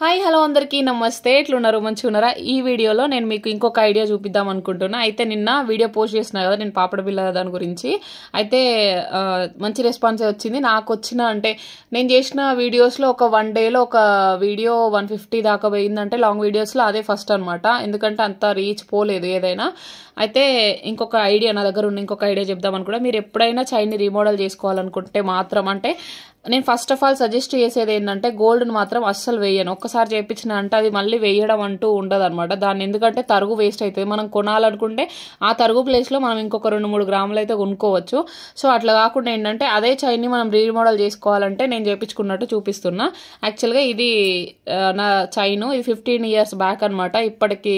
hi hello అందరికీ నమస్తే ఎట్లున్నారు ఉన్నారా ఈ వీడియోలో నేను మీకు ఇంకొక ఐడియా చూపిద్దాం అనుకుంటున్నా అయితే నిన్న వీడియో పోస్ట్ చేసిన కదా నేను పాపడ బిల్ల దాని గురించి అయితే మంచి రెస్పాన్స్ వచ్చింది నాకు వచ్చిన అంటే నేను చేసిన వీడియోస్లో ఒక వన్ డేలో ఒక వీడియో వన్ ఫిఫ్టీ దాకా పోయిందంటే లాంగ్ వీడియోస్లో అదే ఫస్ట్ అనమాట ఎందుకంటే అంత రీచ్ పోలేదు ఏదైనా అయితే ఇంకొక ఐడియా నా దగ్గర ఉన్న ఇంకొక ఐడియా చెప్దాం మీరు ఎప్పుడైనా చైన్ని రీమోడల్ చేసుకోవాలనుకుంటే మాత్రం అంటే నేను ఫస్ట్ ఆఫ్ ఆల్ సజెస్ట్ చేసేది ఏంటంటే గోల్డ్ని మాత్రం అస్సలు వేయను ఒక్కసారి చేయించిన అంటే అది మళ్ళీ వేయడం అంటూ ఉండదు అనమాట దాన్ని ఎందుకంటే తరుగు వేస్ట్ అవుతుంది మనం కొనాలనుకుంటే ఆ తరుగు ప్లేస్లో మనం ఇంకొక రెండు మూడు గ్రాములు అయితే కొనుక్కోవచ్చు సో అట్లా కాకుండా ఏంటంటే అదే చైన్ని మనం రీమోడల్ చేసుకోవాలంటే నేను చేయించుకున్నట్టు చూపిస్తున్నా యాక్చువల్గా ఇది నా చైన్ ఇది ఫిఫ్టీన్ ఇయర్స్ బ్యాక్ అనమాట ఇప్పటికి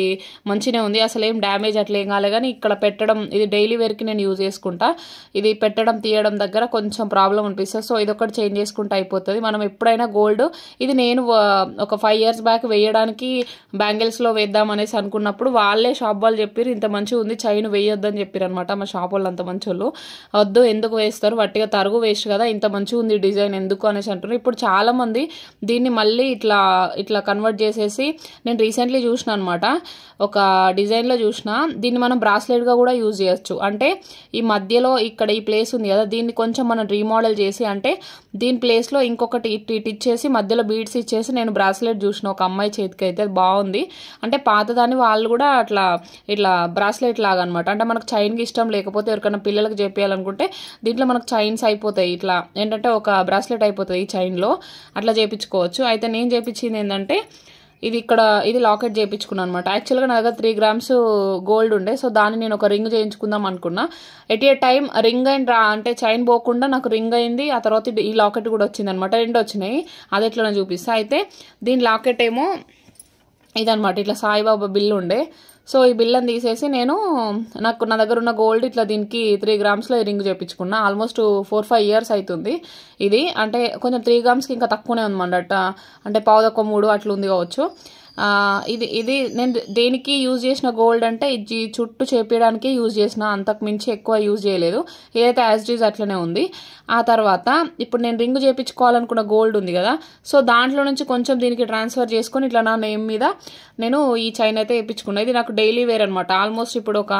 మంచినే ఉంది అసలు ఏం డ్యామేజ్ అట్లా ఏం కాలే కానీ ఇక్కడ పెట్టడం ఇది డైలీ వేర్కి నేను యూజ్ చేసుకుంటా ఇది పెట్టడం తీయడం దగ్గర కొంచెం ప్రాబ్లం అనిపిస్తుంది సో ఇది ఒకటి చైన్ చేంజ్ చేసుకుంటే అయిపోతుంది మనం ఎప్పుడైనా గోల్డ్ ఇది నేను ఒక ఫైవ్ ఇయర్స్ బ్యాక్ వేయడానికి బ్యాంగిల్స్లో వేద్దాం అనేసి అనుకున్నప్పుడు వాళ్ళే షాప్ వాళ్ళు చెప్పారు ఇంత మంచిగా ఉంది చైన్ వేయొద్దని చెప్పారు అనమాట మా షాప్ వాళ్ళు అంత మంచి వాళ్ళు వద్దు ఎందుకు వేస్తారు వట్టిగా తరుగు వేస్ట్ కదా ఇంత మంచిగా ఉంది డిజైన్ ఎందుకు అనేసి అంటున్నారు ఇప్పుడు చాలామంది దీన్ని మళ్ళీ ఇట్లా ఇట్లా కన్వర్ట్ చేసేసి నేను రీసెంట్లీ చూసిన అనమాట ఒక డిజైన్లో చూసిన దీన్ని మనం బ్రాస్లెట్గా కూడా యూజ్ చేయొచ్చు అంటే ఈ మధ్యలో ఇక్కడ ఈ ప్లేస్ ఉంది కదా దీన్ని కొంచెం మనం రీమోడల్ చేసి అంటే దీని ప్లేస్లో ఇంకొకటి ఇటు ఇటు ఇచ్చేసి మధ్యలో బీడ్స్ ఇచ్చేసి నేను బ్రాస్లెట్ చూసిన ఒక అమ్మాయి చేతికి అయితే బాగుంది అంటే పాతదాన్ని వాళ్ళు కూడా అట్లా ఇట్లా బ్రాస్లెట్ లాగా అనమాట అంటే మనకు చైన్కి ఇష్టం లేకపోతే ఎవరికైనా పిల్లలకు చేపించాలనుకుంటే దీంట్లో మనకు చైన్స్ అయిపోతాయి ఇట్లా ఏంటంటే ఒక బ్రాస్లెట్ అయిపోతుంది ఈ చైన్లో అట్లా చేయించుకోవచ్చు అయితే నేను చేయించింది ఏంటంటే ఇది ఇక్కడ ఇది లాకెట్ చేయించుకున్నాను అనమాట యాక్చువల్గా నా దగ్గర త్రీ గ్రామ్స్ గోల్డ్ ఉండే సో దాన్ని నేను ఒక రింగ్ చేయించుకుందాం అనుకున్నా at a time ring and అంటే చైన్ పోకుండా నాకు రింగ్ అయింది ఆ తర్వాత ఈ లాకెట్ కూడా వచ్చింది అనమాట రెండు వచ్చినాయి అది ఎట్లా చూపిస్తా అయితే దీని లాకెట్ ఏమో ఇదనమాట ఇట్లా సాయిబాబా బిల్లు ఉండే సో ఈ బిల్లని తీసేసి నేను నాకు నా దగ్గర ఉన్న గోల్డ్ ఇట్లా దీనికి త్రీ గ్రామ్స్లో రింగ్ చేయించుకున్నా ఆల్మోస్ట్ ఫోర్ ఫైవ్ ఇయర్స్ అవుతుంది ఇది అంటే కొంచెం త్రీ గ్రామ్స్కి ఇంకా తక్కువనే ఉందన్నమాట అంటే పావుదొక్క మూడు అట్లా ఉంది కావచ్చు ఇది ఇది నేను దేనికి యూజ్ చేసిన గోల్డ్ అంటే ఇది చుట్టూ చేపించడానికి యూజ్ చేసిన అంతకు మించి ఎక్కువ యూజ్ చేయలేదు ఏదైతే యాజ్ డీజ్ అట్లనే ఉంది ఆ తర్వాత ఇప్పుడు నేను రింగ్ చేయించుకోవాలనుకున్న గోల్డ్ ఉంది కదా సో దాంట్లో నుంచి కొంచెం దీనికి ట్రాన్స్ఫర్ చేసుకొని ఇట్లా నా నేమ్ మీద నేను ఈ చైన్ అయితే వేయించుకున్నా ఇది నాకు డైలీ వేర్ అనమాట ఆల్మోస్ట్ ఇప్పుడు ఒక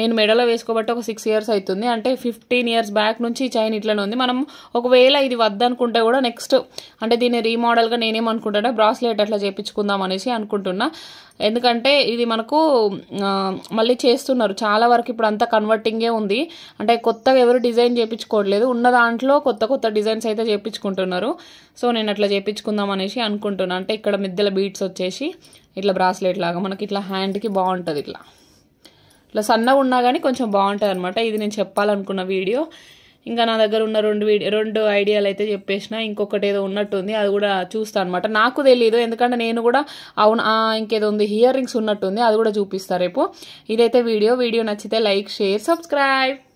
నేను మెడలో వేసుకోబట్టి ఒక సిక్స్ ఇయర్స్ అవుతుంది అంటే ఫిఫ్టీన్ ఇయర్స్ బ్యాక్ నుంచి ఈ చైన్ ఇట్లనే ఉంది మనం ఒకవేళ ఇది వద్దనుకుంటే కూడా నెక్స్ట్ అంటే దీన్ని రీమోడల్గా నేనేమనుకుంటానే బ్రాస్లెట్ అట్లా చేయించుకుందాం అనేసి మంచి అనుకుంటున్నా ఎందుకంటే ఇది మనకు మళ్ళీ చేస్తున్నారు చాలా వరకు ఇప్పుడు అంతా కన్వర్టింగే ఉంది అంటే కొత్తగా ఎవరు డిజైన్ చేయించుకోవట్లేదు ఉన్న దాంట్లో కొత్త కొత్త డిజైన్స్ అయితే చేయించుకుంటున్నారు సో నేను అట్లా చేయించుకుందాం అనేసి అనుకుంటున్నాను అంటే ఇక్కడ మిద్దెల బీట్స్ వచ్చేసి ఇట్లా బ్రాస్లెట్ లాగా మనకి ఇట్లా హ్యాండ్కి బాగుంటుంది ఇట్లా ఇట్లా సన్నగా ఉన్నా కానీ కొంచెం బాగుంటుంది అనమాట ఇది నేను చెప్పాలనుకున్న వీడియో ఇంకా నా దగ్గర ఉన్న రెండు రెండు ఐడియాలు అయితే చెప్పేసిన ఇంకొకటి ఏదో ఉన్నట్టుంది అది కూడా చూస్తాను అనమాట నాకు తెలియదు ఎందుకంటే నేను కూడా అవును ఇంకేదో ఉంది హియర్ రింగ్స్ ఉన్నట్టుంది అది కూడా చూపిస్తా రేపు ఇదైతే వీడియో వీడియో నచ్చితే లైక్ షేర్ సబ్స్క్రైబ్